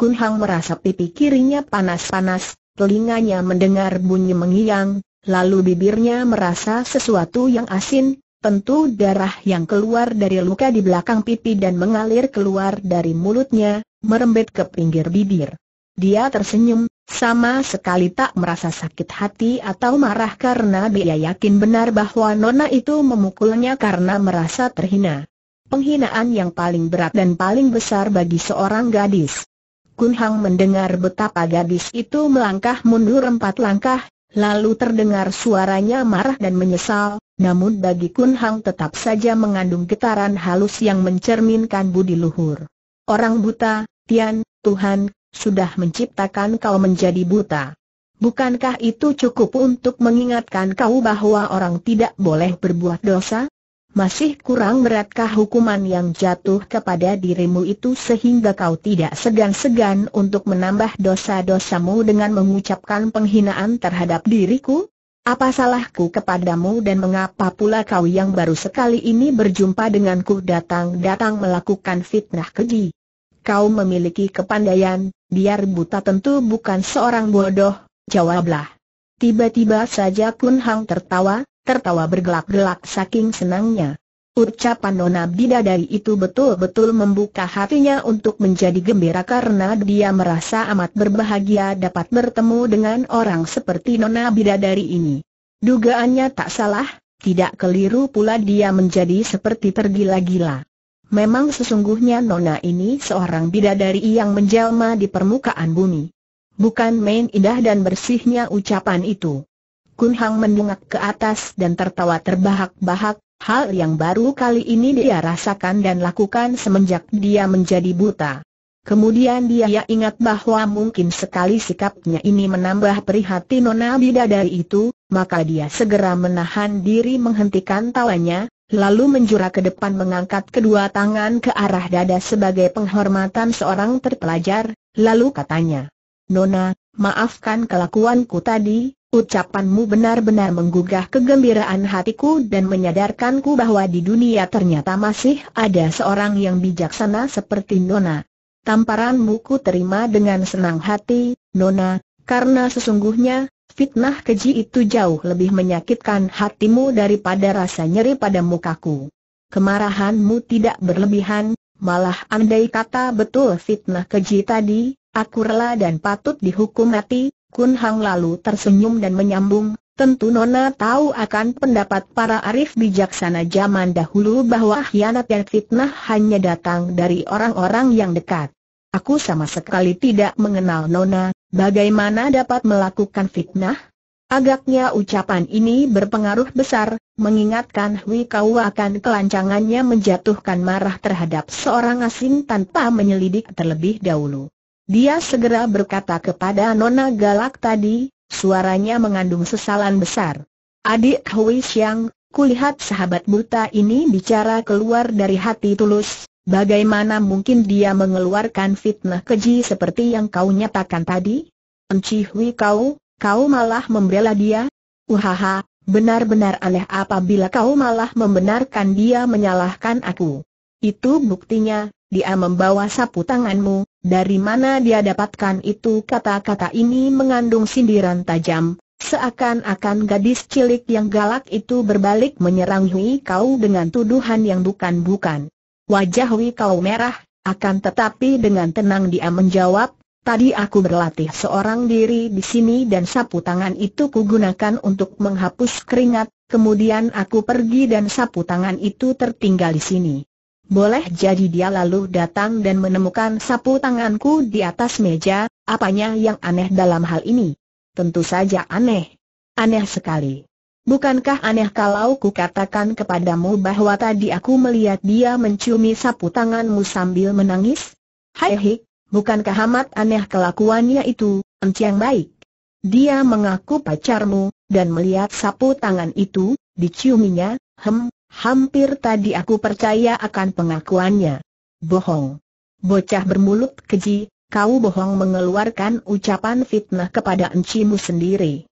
Kun Hang merasa pipi kirinya panas-panas, telinganya mendengar bunyi mengiang, lalu bibirnya merasa sesuatu yang asin, Tentu darah yang keluar dari luka di belakang pipi dan mengalir keluar dari mulutnya, merembet ke pinggir bibir. Dia tersenyum, sama sekali tak merasa sakit hati atau marah karena dia yakin benar bahwa Nona itu memukulnya karena merasa terhina. Penghinaan yang paling berat dan paling besar bagi seorang gadis. Kun Hang mendengar betapa gadis itu melangkah mundur empat langkah, Lalu terdengar suaranya marah dan menyesal, namun bagi Kun Hang tetap saja mengandung getaran halus yang mencerminkan budi luhur. Orang buta, Tian, Tuhan, sudah menciptakan kau menjadi buta. Bukankah itu cukup untuk mengingatkan kau bahwa orang tidak boleh berbuat dosa? Masih kurang beratkah hukuman yang jatuh kepada dirimu itu sehingga kau tidak segan-segan untuk menambah dosa-dosamu dengan mengucapkan penghinaan terhadap diriku? Apa salahku kepadamu dan mengapa pula kau yang baru sekali ini berjumpa denganku datang-datang melakukan fitnah keji? Kau memiliki kepandaian, biar buta tentu bukan seorang bodoh, jawablah. Tiba-tiba saja Kun Hang tertawa, tertawa bergelak-gelak saking senangnya. Ucapan Nona Bidadari itu betul-betul membuka hatinya untuk menjadi gembira karena dia merasa amat berbahagia dapat bertemu dengan orang seperti Nona Bidadari ini. Dugaannya tak salah, tidak keliru pula dia menjadi seperti tergila-gila. Memang sesungguhnya Nona ini seorang bidadari yang menjelma di permukaan bumi. Bukan main indah dan bersihnya ucapan itu. Kun Hang mendungak ke atas dan tertawa terbahak-bahak, hal yang baru kali ini dia rasakan dan lakukan semenjak dia menjadi buta. Kemudian dia ya ingat bahwa mungkin sekali sikapnya ini menambah prihatin nona bidadari itu, maka dia segera menahan diri menghentikan tawanya, lalu menjura ke depan mengangkat kedua tangan ke arah dada sebagai penghormatan seorang terpelajar, lalu katanya, Nona, maafkan kelakuanku tadi, Ucapanmu benar-benar menggugah kegembiraan hatiku dan menyadarkanku bahwa di dunia ternyata masih ada seorang yang bijaksana seperti Nona. Tamparanmu ku terima dengan senang hati, Nona, karena sesungguhnya, fitnah keji itu jauh lebih menyakitkan hatimu daripada rasa nyeri pada mukaku. Kemarahanmu tidak berlebihan, malah andai kata betul fitnah keji tadi, aku rela dan patut dihukum mati, Kun Hang lalu tersenyum dan menyambung, tentu Nona tahu akan pendapat para arif bijaksana zaman dahulu bahwa hianat dan fitnah hanya datang dari orang-orang yang dekat. Aku sama sekali tidak mengenal Nona, bagaimana dapat melakukan fitnah? Agaknya ucapan ini berpengaruh besar, mengingatkan Hui Kau akan kelancangannya menjatuhkan marah terhadap seorang asing tanpa menyelidik terlebih dahulu. Dia segera berkata kepada Nona Galak tadi, suaranya mengandung sesalan besar. Adik Hui Xiang, kulihat sahabat buta ini bicara keluar dari hati tulus, bagaimana mungkin dia mengeluarkan fitnah keji seperti yang kau nyatakan tadi? Enci Hui kau, kau malah membela dia? Uhaha, benar-benar aneh apabila kau malah membenarkan dia menyalahkan aku. Itu buktinya, dia membawa sapu tanganmu, dari mana dia dapatkan itu kata-kata ini mengandung sindiran tajam, seakan-akan gadis cilik yang galak itu berbalik menyerang Hui Kau dengan tuduhan yang bukan-bukan. Wajah Hui Kau merah, akan tetapi dengan tenang dia menjawab, Tadi aku berlatih seorang diri di sini dan sapu tangan itu kugunakan untuk menghapus keringat, kemudian aku pergi dan sapu tangan itu tertinggal di sini. Boleh jadi dia lalu datang dan menemukan sapu tanganku di atas meja, apanya yang aneh dalam hal ini? Tentu saja aneh. Aneh sekali. Bukankah aneh kalau ku katakan kepadamu bahwa tadi aku melihat dia menciumi sapu tanganmu sambil menangis? Hai hik, bukankah amat aneh kelakuannya itu, enciang baik? Dia mengaku pacarmu, dan melihat sapu tangan itu, diciuminya, hem, Hampir tadi aku percaya akan pengakuannya. Bohong. Bocah bermulut keji, kau bohong mengeluarkan ucapan fitnah kepada encimu sendiri.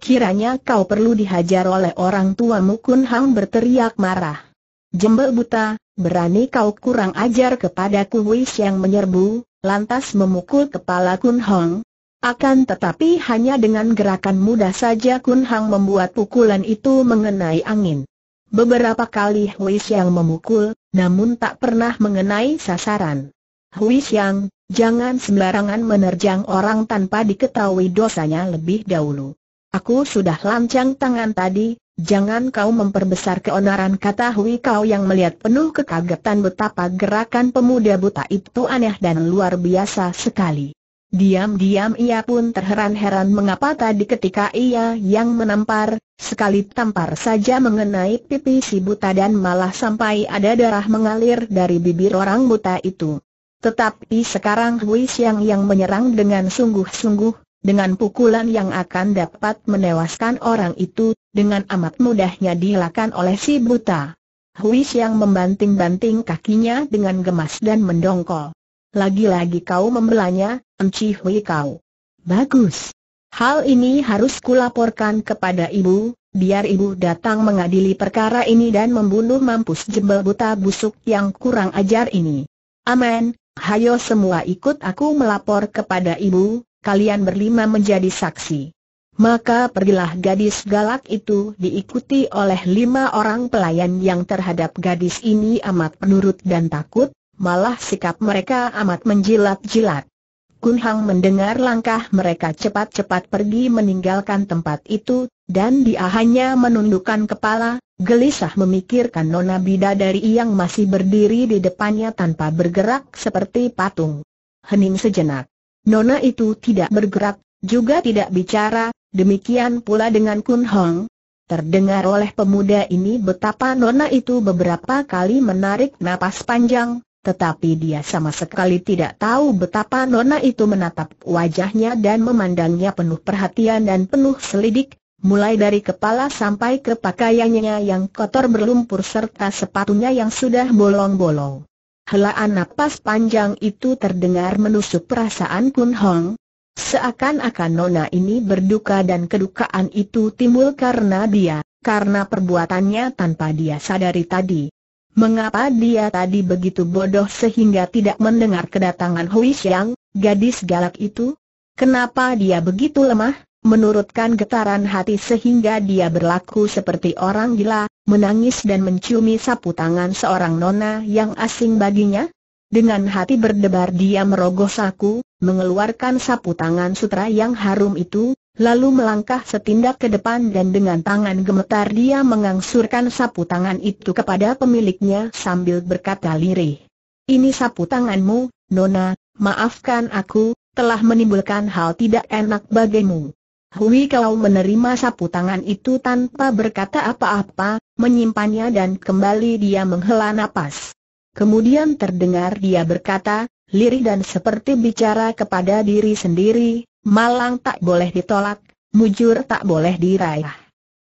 Kiranya kau perlu dihajar oleh orang tuamu Kun Hang berteriak marah. Jembel buta, berani kau kurang ajar kepada Wish yang menyerbu, lantas memukul kepala Kun Hang. Akan tetapi hanya dengan gerakan mudah saja Kun Hang membuat pukulan itu mengenai angin. Beberapa kali Hui Xiang memukul, namun tak pernah mengenai sasaran. Hui Xiang, jangan sembarangan menerjang orang tanpa diketahui dosanya lebih dahulu. Aku sudah lancang tangan tadi, jangan kau memperbesar keonaran kata Hui Kau yang melihat penuh kekagetan betapa gerakan pemuda buta itu aneh dan luar biasa sekali. Diam-diam ia pun terheran-heran mengapa tadi ketika ia yang menampar, sekali tampar saja mengenai pipi si buta dan malah sampai ada darah mengalir dari bibir orang buta itu. Tetapi sekarang Hui Xiang yang menyerang dengan sungguh-sungguh, dengan pukulan yang akan dapat menewaskan orang itu, dengan amat mudahnya dilakukan oleh si buta. Hui Xiang membanting-banting kakinya dengan gemas dan mendongkol. Lagi-lagi kau membelanya, Enci Hui kau. Bagus. Hal ini harus kulaporkan kepada ibu, biar ibu datang mengadili perkara ini dan membunuh mampus jebel buta busuk yang kurang ajar ini. Amin, hayo semua ikut aku melapor kepada ibu, kalian berlima menjadi saksi. Maka pergilah gadis galak itu diikuti oleh lima orang pelayan yang terhadap gadis ini amat penurut dan takut, malah sikap mereka amat menjilat-jilat. Kun Hang mendengar langkah mereka cepat-cepat pergi meninggalkan tempat itu, dan dia hanya menundukkan kepala, gelisah memikirkan Nona Bida dari yang masih berdiri di depannya tanpa bergerak seperti patung. Hening sejenak. Nona itu tidak bergerak, juga tidak bicara, demikian pula dengan Kun Hong. Terdengar oleh pemuda ini betapa Nona itu beberapa kali menarik napas panjang, tetapi dia sama sekali tidak tahu betapa Nona itu menatap wajahnya dan memandangnya penuh perhatian dan penuh selidik, mulai dari kepala sampai ke pakaiannya yang kotor berlumpur serta sepatunya yang sudah bolong-bolong. Helaan napas panjang itu terdengar menusuk perasaan Kun Hong. Seakan-akan Nona ini berduka dan kedukaan itu timbul karena dia, karena perbuatannya tanpa dia sadari tadi. Mengapa dia tadi begitu bodoh sehingga tidak mendengar kedatangan Hui Xiang, gadis galak itu? Kenapa dia begitu lemah, menurutkan getaran hati sehingga dia berlaku seperti orang gila, menangis dan menciumi sapu tangan seorang nona yang asing baginya? Dengan hati berdebar dia merogoh saku, mengeluarkan sapu tangan sutra yang harum itu, lalu melangkah setindak ke depan dan dengan tangan gemetar dia mengangsurkan sapu tangan itu kepada pemiliknya sambil berkata lirih. Ini sapu tanganmu, Nona, maafkan aku, telah menimbulkan hal tidak enak bagimu. Hui kau menerima sapu tangan itu tanpa berkata apa-apa, menyimpannya dan kembali dia menghela napas. Kemudian terdengar dia berkata, lirih dan seperti bicara kepada diri sendiri, malang tak boleh ditolak, mujur tak boleh diraih.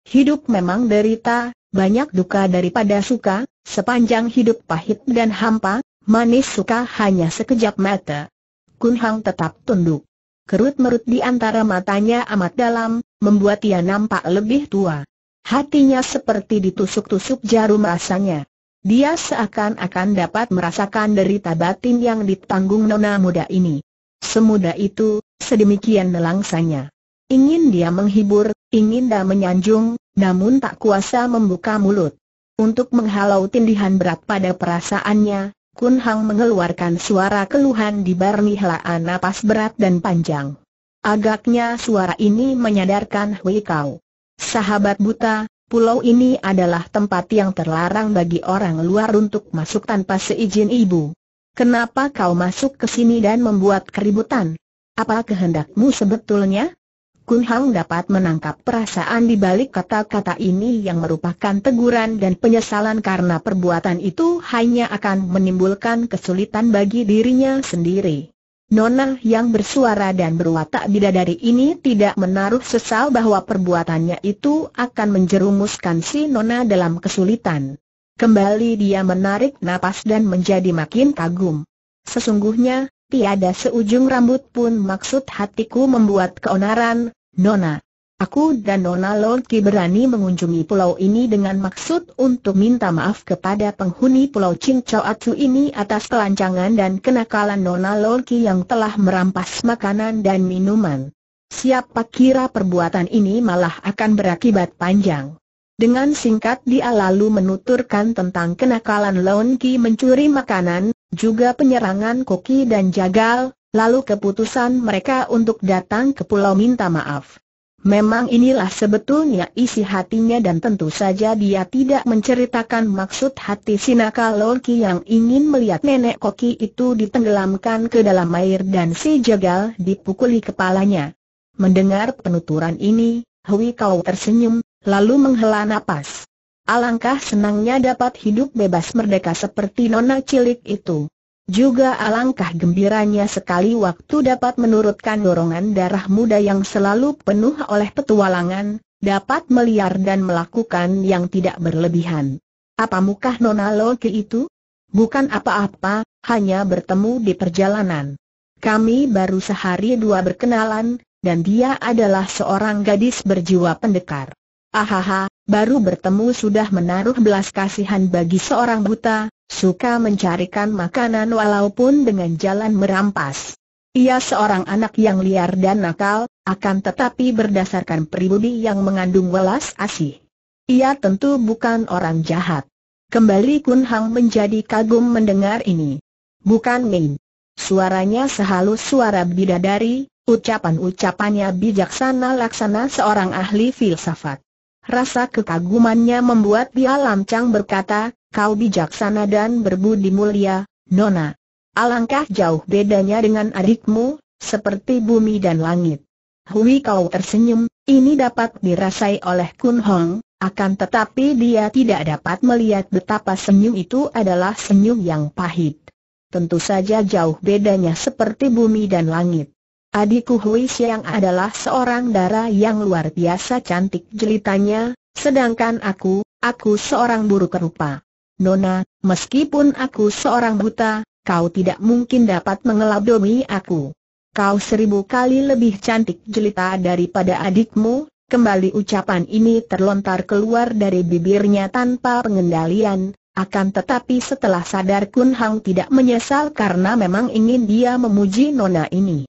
Hidup memang derita, banyak duka daripada suka, sepanjang hidup pahit dan hampa, manis suka hanya sekejap mata. Kun Hang tetap tunduk. Kerut merut di antara matanya amat dalam, membuat ia nampak lebih tua. Hatinya seperti ditusuk-tusuk jarum rasanya. Dia seakan-akan dapat merasakan derita batin yang ditanggung nona muda ini. Semudah itu, sedemikian nelangsanya. Ingin dia menghibur, ingin dia menyanjung, namun tak kuasa membuka mulut. Untuk menghalau tindihan berat pada perasaannya, Kun Hang mengeluarkan suara keluhan di barnihelaan napas berat dan panjang. Agaknya suara ini menyadarkan Hui Kau. Sahabat buta, pulau ini adalah tempat yang terlarang bagi orang luar untuk masuk tanpa seizin ibu. Kenapa kau masuk ke sini dan membuat keributan? Apa kehendakmu sebetulnya? Kun Hang dapat menangkap perasaan di balik kata-kata ini yang merupakan teguran dan penyesalan karena perbuatan itu hanya akan menimbulkan kesulitan bagi dirinya sendiri. Nona yang bersuara dan berwatak bidadari ini tidak menaruh sesal bahwa perbuatannya itu akan menjerumuskan si Nona dalam kesulitan. Kembali dia menarik napas dan menjadi makin kagum. Sesungguhnya, tiada seujung rambut pun maksud hatiku membuat keonaran, Nona. Aku dan Nona Lorki berani mengunjungi pulau ini dengan maksud untuk minta maaf kepada penghuni pulau Ching Atsu ini atas kelancangan dan kenakalan Nona Lorki yang telah merampas makanan dan minuman. Siapa kira perbuatan ini malah akan berakibat panjang. Dengan singkat dia lalu menuturkan tentang kenakalan Lorki mencuri makanan, juga penyerangan Koki dan Jagal, lalu keputusan mereka untuk datang ke pulau minta maaf. Memang inilah sebetulnya isi hatinya dan tentu saja dia tidak menceritakan maksud hati Sinaka Loki yang ingin melihat nenek koki itu ditenggelamkan ke dalam air dan si jagal dipukuli kepalanya. Mendengar penuturan ini, Hui Kau tersenyum, lalu menghela napas. Alangkah senangnya dapat hidup bebas merdeka seperti nona cilik itu. Juga alangkah gembiranya sekali waktu dapat menurutkan dorongan darah muda yang selalu penuh oleh petualangan, dapat meliar dan melakukan yang tidak berlebihan. Apa mukah Nona loki itu? Bukan apa-apa, hanya bertemu di perjalanan. Kami baru sehari dua berkenalan, dan dia adalah seorang gadis berjiwa pendekar. Ahaha, baru bertemu sudah menaruh belas kasihan bagi seorang buta, suka mencarikan makanan walaupun dengan jalan merampas. Ia seorang anak yang liar dan nakal, akan tetapi berdasarkan pribumi yang mengandung welas asih. Ia tentu bukan orang jahat. Kembali Kun Hang menjadi kagum mendengar ini. Bukan main. Suaranya sehalus suara bidadari, ucapan-ucapannya bijaksana laksana seorang ahli filsafat. Rasa kekagumannya membuat dia lancang berkata, kau bijaksana dan berbudi mulia, Nona. Alangkah jauh bedanya dengan adikmu, seperti bumi dan langit. Hui kau tersenyum, ini dapat dirasai oleh Kun Hong, akan tetapi dia tidak dapat melihat betapa senyum itu adalah senyum yang pahit. Tentu saja jauh bedanya seperti bumi dan langit. Adikku Hui Xiang adalah seorang dara yang luar biasa cantik jelitanya, sedangkan aku, aku seorang buruk rupa. Nona, meskipun aku seorang buta, kau tidak mungkin dapat mengelabui aku. Kau seribu kali lebih cantik jelita daripada adikmu, kembali ucapan ini terlontar keluar dari bibirnya tanpa pengendalian, akan tetapi setelah sadar Kun Hang tidak menyesal karena memang ingin dia memuji nona ini.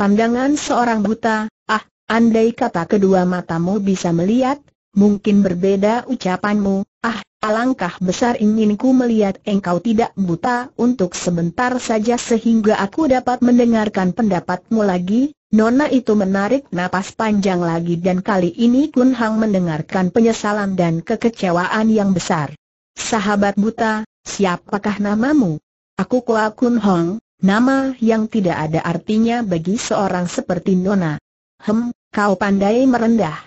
Pandangan seorang buta, ah, andai kata kedua matamu bisa melihat, mungkin berbeda ucapanmu, alangkah besar inginku melihat engkau tidak buta untuk sebentar saja sehingga aku dapat mendengarkan pendapatmu lagi, Nona itu menarik napas panjang lagi dan kali ini Kun Hang mendengarkan penyesalan dan kekecewaan yang besar. Sahabat buta, siapakah namamu? Aku Kua Kun Hong, nama yang tidak ada artinya bagi seorang seperti Nona. Hem, kau pandai merendah.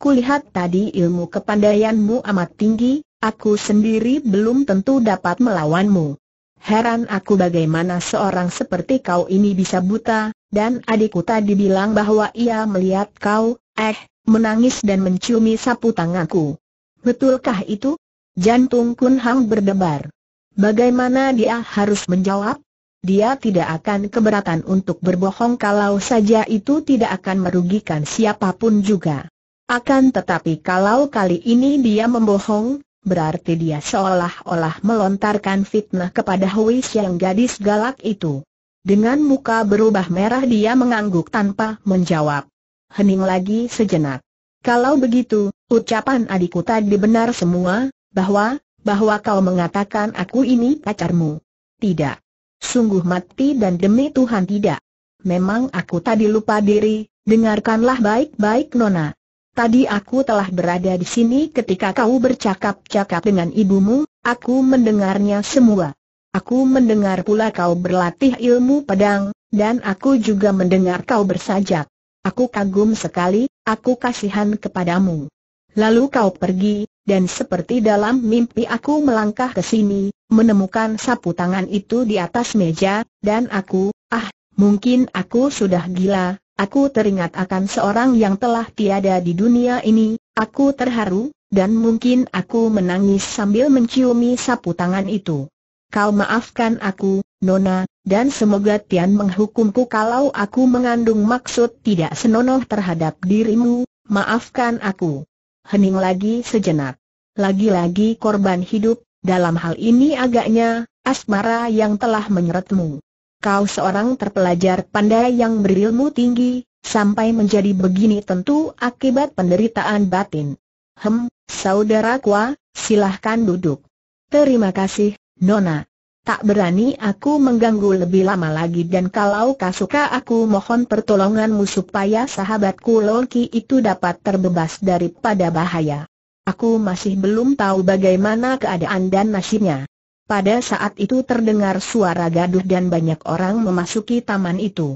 Kulihat tadi ilmu kepandaianmu amat tinggi, Aku sendiri belum tentu dapat melawanmu. Heran aku bagaimana seorang seperti kau ini bisa buta, dan adikku tadi bilang bahwa ia melihat kau, eh, menangis dan menciumi sapu tanganku. Betulkah itu? Jantung Kun Hang berdebar. Bagaimana dia harus menjawab? Dia tidak akan keberatan untuk berbohong kalau saja itu tidak akan merugikan siapapun juga. Akan tetapi kalau kali ini dia membohong, Berarti dia seolah-olah melontarkan fitnah kepada Hui yang gadis galak itu. Dengan muka berubah merah dia mengangguk tanpa menjawab. Hening lagi sejenak. Kalau begitu, ucapan adikku tadi benar semua, bahwa, bahwa kau mengatakan aku ini pacarmu. Tidak. Sungguh mati dan demi Tuhan tidak. Memang aku tadi lupa diri, dengarkanlah baik-baik Nona. Tadi aku telah berada di sini ketika kau bercakap-cakap dengan ibumu, aku mendengarnya semua. Aku mendengar pula kau berlatih ilmu pedang, dan aku juga mendengar kau bersajak. Aku kagum sekali, aku kasihan kepadamu. Lalu kau pergi, dan seperti dalam mimpi aku melangkah ke sini, menemukan sapu tangan itu di atas meja, dan aku, ah, mungkin aku sudah gila, Aku teringat akan seorang yang telah tiada di dunia ini, aku terharu, dan mungkin aku menangis sambil menciumi sapu tangan itu. Kau maafkan aku, Nona, dan semoga Tian menghukumku kalau aku mengandung maksud tidak senonoh terhadap dirimu, maafkan aku. Hening lagi sejenak. Lagi-lagi korban hidup, dalam hal ini agaknya, asmara yang telah menyeretmu kau seorang terpelajar pandai yang berilmu tinggi, sampai menjadi begini tentu akibat penderitaan batin. Hem, saudara Kwa, silahkan duduk. Terima kasih, Nona. Tak berani aku mengganggu lebih lama lagi dan kalau kau suka aku mohon pertolonganmu supaya sahabatku Loki itu dapat terbebas daripada bahaya. Aku masih belum tahu bagaimana keadaan dan nasibnya. Pada saat itu terdengar suara gaduh dan banyak orang memasuki taman itu.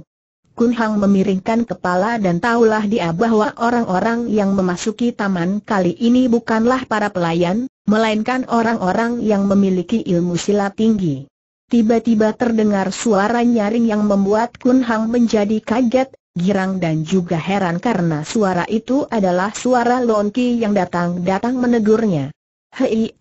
Kun Hang memiringkan kepala dan tahulah dia bahwa orang-orang yang memasuki taman kali ini bukanlah para pelayan, melainkan orang-orang yang memiliki ilmu silat tinggi. Tiba-tiba terdengar suara nyaring yang membuat Kun Hang menjadi kaget, girang dan juga heran karena suara itu adalah suara Lon Ki yang datang-datang menegurnya. Hei,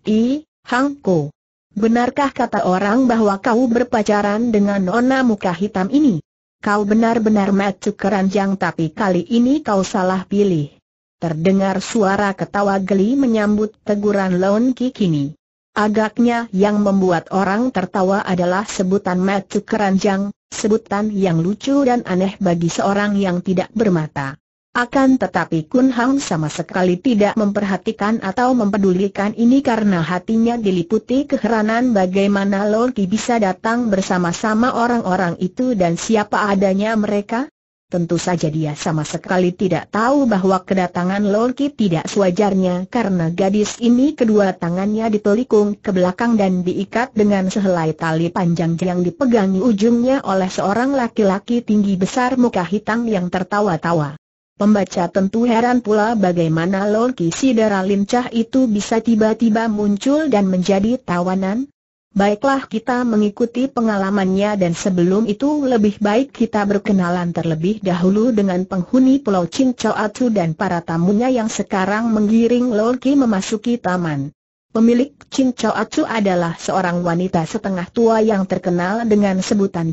Hang Ko. Benarkah kata orang bahwa kau berpacaran dengan nona muka hitam ini? Kau benar-benar macu keranjang tapi kali ini kau salah pilih. Terdengar suara ketawa geli menyambut teguran Lon Kikini. Agaknya yang membuat orang tertawa adalah sebutan macu keranjang, sebutan yang lucu dan aneh bagi seorang yang tidak bermata. Akan tetapi Kun Hang sama sekali tidak memperhatikan atau mempedulikan ini karena hatinya diliputi keheranan bagaimana Loki bisa datang bersama-sama orang-orang itu dan siapa adanya mereka. Tentu saja dia sama sekali tidak tahu bahwa kedatangan Loki tidak sewajarnya karena gadis ini kedua tangannya ditelikung ke belakang dan diikat dengan sehelai tali panjang yang dipegangi ujungnya oleh seorang laki-laki tinggi besar muka hitam yang tertawa-tawa. Pembaca tentu heran pula bagaimana Loki Sidara Lincah itu bisa tiba-tiba muncul dan menjadi tawanan. Baiklah kita mengikuti pengalamannya dan sebelum itu lebih baik kita berkenalan terlebih dahulu dengan penghuni Pulau Cincoatu dan para tamunya yang sekarang menggiring Loki memasuki taman. Pemilik Cincoatu adalah seorang wanita setengah tua yang terkenal dengan sebutan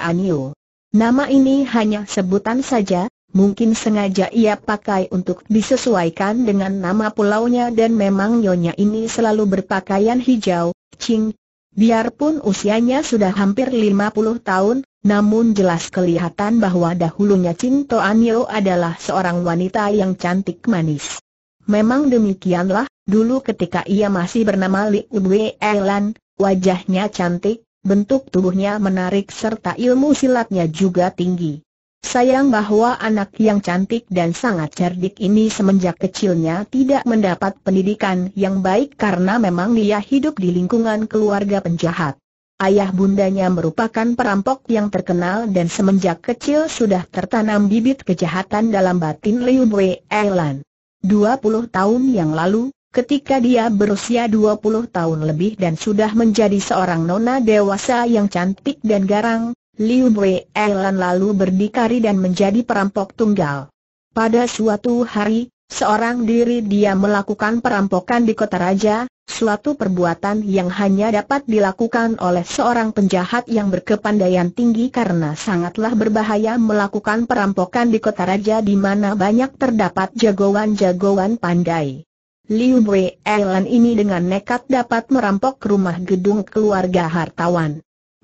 Anio. Nama ini hanya sebutan saja, mungkin sengaja ia pakai untuk disesuaikan dengan nama pulaunya dan memang nyonya ini selalu berpakaian hijau, Cing. Biarpun usianya sudah hampir 50 tahun, namun jelas kelihatan bahwa dahulunya Cing Toanyo adalah seorang wanita yang cantik manis. Memang demikianlah, dulu ketika ia masih bernama Li Wei Elan, wajahnya cantik, bentuk tubuhnya menarik serta ilmu silatnya juga tinggi. Sayang bahwa anak yang cantik dan sangat cerdik ini semenjak kecilnya tidak mendapat pendidikan yang baik karena memang dia hidup di lingkungan keluarga penjahat. Ayah bundanya merupakan perampok yang terkenal dan semenjak kecil sudah tertanam bibit kejahatan dalam batin Liu Wei Elan. 20 tahun yang lalu, ketika dia berusia 20 tahun lebih dan sudah menjadi seorang nona dewasa yang cantik dan garang, Liu Wei Elan lalu berdikari dan menjadi perampok tunggal. Pada suatu hari, seorang diri dia melakukan perampokan di kota raja, suatu perbuatan yang hanya dapat dilakukan oleh seorang penjahat yang berkepandaian tinggi karena sangatlah berbahaya melakukan perampokan di kota raja di mana banyak terdapat jagoan-jagoan pandai. Liu Wei Elan ini dengan nekat dapat merampok rumah gedung keluarga hartawan.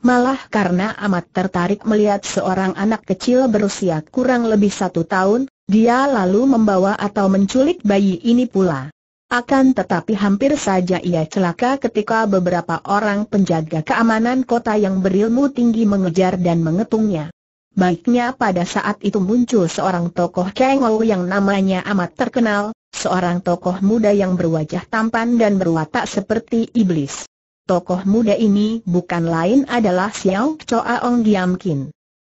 Malah karena amat tertarik melihat seorang anak kecil berusia kurang lebih satu tahun, dia lalu membawa atau menculik bayi ini pula. Akan tetapi hampir saja ia celaka ketika beberapa orang penjaga keamanan kota yang berilmu tinggi mengejar dan mengepungnya. Baiknya pada saat itu muncul seorang tokoh cengol yang namanya amat terkenal, seorang tokoh muda yang berwajah tampan dan berwatak seperti iblis. Tokoh muda ini bukan lain adalah Xiao Choa Ong Giam Kin.